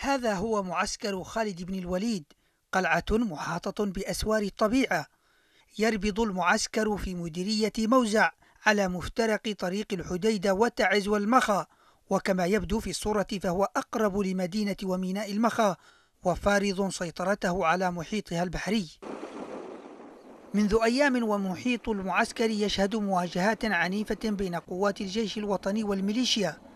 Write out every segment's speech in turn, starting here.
هذا هو معسكر خالد بن الوليد قلعة محاطة بأسوار الطبيعة يربض المعسكر في مديرية موزع على مفترق طريق الحديدة وتعز والمخا وكما يبدو في الصورة فهو أقرب لمدينة وميناء المخا وفارض سيطرته على محيطها البحري منذ أيام ومحيط المعسكر يشهد مواجهات عنيفة بين قوات الجيش الوطني والميليشيا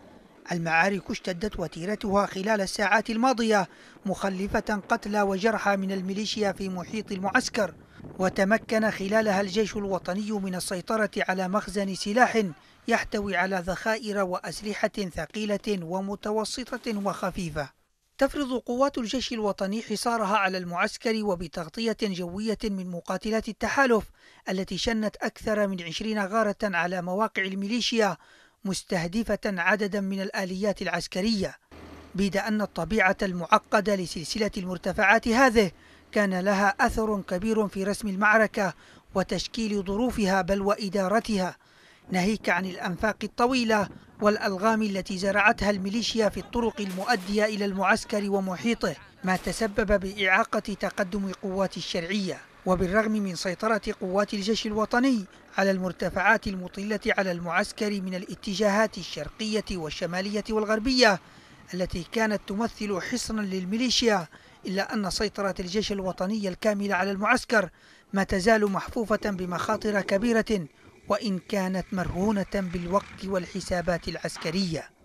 المعارك اشتدت وتيرتها خلال الساعات الماضية مخلفة قتلى وجرحى من الميليشيا في محيط المعسكر وتمكن خلالها الجيش الوطني من السيطرة على مخزن سلاح يحتوي على ذخائر وأسلحة ثقيلة ومتوسطة وخفيفة تفرض قوات الجيش الوطني حصارها على المعسكر وبتغطية جوية من مقاتلات التحالف التي شنت أكثر من عشرين غارة على مواقع الميليشيا مستهدفة عددا من الآليات العسكرية بيد أن الطبيعة المعقدة لسلسلة المرتفعات هذه كان لها أثر كبير في رسم المعركة وتشكيل ظروفها بل وإدارتها ناهيك عن الأنفاق الطويلة والألغام التي زرعتها الميليشيا في الطرق المؤدية إلى المعسكر ومحيطه ما تسبب بإعاقة تقدم قوات الشرعية وبالرغم من سيطرة قوات الجيش الوطني على المرتفعات المطلة على المعسكر من الاتجاهات الشرقية والشمالية والغربية التي كانت تمثل حصنا للميليشيا إلا أن سيطرة الجيش الوطني الكاملة على المعسكر ما تزال محفوفة بمخاطر كبيرة وإن كانت مرهونة بالوقت والحسابات العسكرية